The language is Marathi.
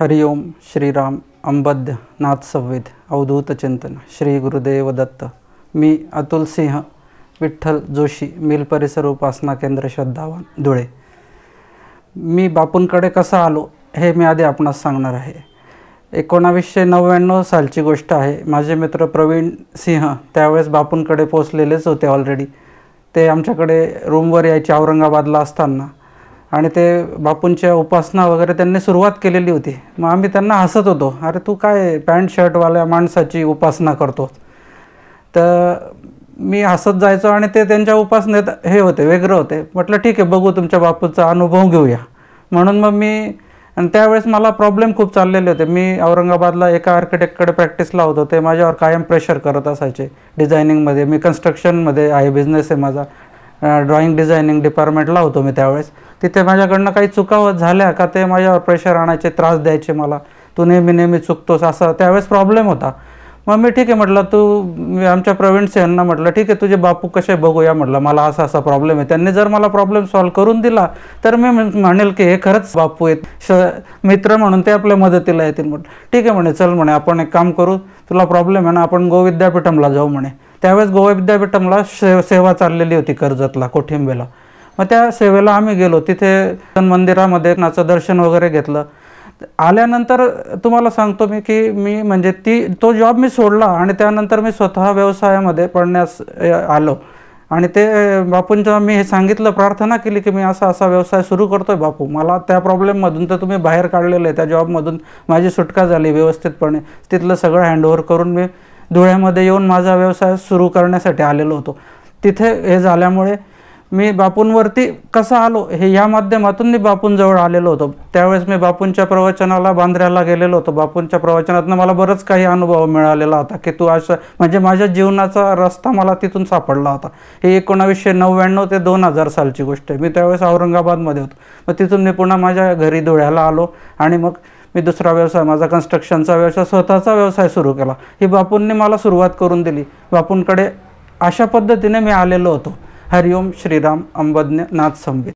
हरिओम श्रीराम अंबद्य संवेद अवधूत चिंतन श्री गुरुदेव दत्त मी अतुल सिंह विठ्ठल जोशी मिल परिसर उपासना केंद्र श्रद्धावान धुळे मी बापूंकडे कसा आलो हे मी आधी आपणास सांगणार आहे एकोणावीसशे नव्याण्णव सालची गोष्ट आहे माझे मित्र प्रवीण सिंह त्यावेळेस बापूंकडे पोचलेलेच होते ऑलरेडी ते आमच्याकडे रूमवर यायचे औरंगाबादला असताना आणि ते बापूंच्या उपासना वगैरे त्यांनी सुरुवात केलेली होती मग आम्ही त्यांना हसत होतो अरे तू काय पॅन्ट शर्टवाल्या माणसाची उपासना करतो तर मी हसत जायचो आणि ते त्यांच्या उपासनेत हे होते वेगळं होते म्हटलं ठीक आहे बघू तुमच्या बापूचा अनुभव घेऊया म्हणून मग मी आणि त्यावेळेस मला प्रॉब्लेम खूप चाललेले होते मी औरंगाबादला एका आर्किटेक्टकडे प्रॅक्टिसला होतो ते माझ्यावर कायम प्रेशर करत असायचे डिझायनिंगमध्ये मी कन्स्ट्रक्शनमध्ये आहे बिझनेस आहे माझा ड्रॉइंग डिझायनिंग डिपार्टमेंटला होतो मी त्यावेळेस तिथे माझ्याकडनं काही चुकावत झाल्या का ते माझ्यावर प्रेशर आणायचे त्रास द्यायचे मला तू नेहमी नेहमी चुकतोस असं त्यावेळेस प्रॉब्लेम होता मग मी ठीक आहे म्हटलं तू आमच्या प्रवीण सेनना म्हटलं ठीक आहे तुझे बापू कसे बघूया म्हटलं मला असा असा प्रॉब्लेम आहे त्यांनी जर मला प्रॉब्लेम सॉल्व्ह करून दिला तर मी म्हणेल की हे खरंच बापू आहेत श मित्र म्हणून ते आपल्या मदतीला येतील म्हटलं ठीक आहे म्हणे चल म्हणे आपण एक काम करू तुला प्रॉब्लेम आहे ना आपण गो विद्यापीठमला जाऊ म्हणे त्यावेळेस गोवा विद्यापीठमला से सेवा चाललेली होती कर्जतला कोठिंबेला मग त्या सेवेला आम्ही गेलो तिथे मंदिरामध्ये नाचं दर्शन वगैरे घेतलं आल्यानंतर तुम्हाला सांगतो मी की मी म्हणजे ती तो जॉब मी सोडला आणि त्यानंतर मी स्वतः व्यवसायामध्ये पडण्यास आलो आणि ते बापूंच्या मी हे सांगितलं प्रार्थना केली की मी असा असा व्यवसाय सुरू करतो आहे बापू मला त्या प्रॉब्लेममधून तर तुम्ही बाहेर काढलेलं आहे त्या जॉबमधून माझी सुटका झाली व्यवस्थितपणे तिथलं सगळं हँडओव्हर करून मी धुळ्यामध्ये येऊन माझा व्यवसाय सुरू करण्यासाठी आलेलो होतो तिथे हे झाल्यामुळे मी बापूंवरती कसा आलो हे या माध्यमातून मी बापूंजवळ आलेलो होतो त्यावेळेस मी बापूंच्या प्रवचनाला बांद्र्याला गेलेलो होतो बापूंच्या प्रवचनातनं मला बरंच काही अनुभव मिळालेला होता की तू असं म्हणजे माझ्या जीवनाचा रस्ता मला तिथून सापडला होता हे एकोणावीसशे नव्याण्णव ते दोन हजार सालची गोष्ट आहे मी त्यावेळेस औरंगाबादमध्ये होतो मग तिथून मी पुन्हा माझ्या घरी धुळ्याला आलो आणि मग मी दुसरा व्यवसाय माझा कन्स्ट्रक्शनचा व्यवसाय स्वतःचा व्यवसाय सुरू केला ही बापूंनी मला सुरुवात करून दिली बापूंकडे अशा पद्धतीने मी आलेलो होतो हरिओम श्रीराम अंबज्ञ नाथ संबित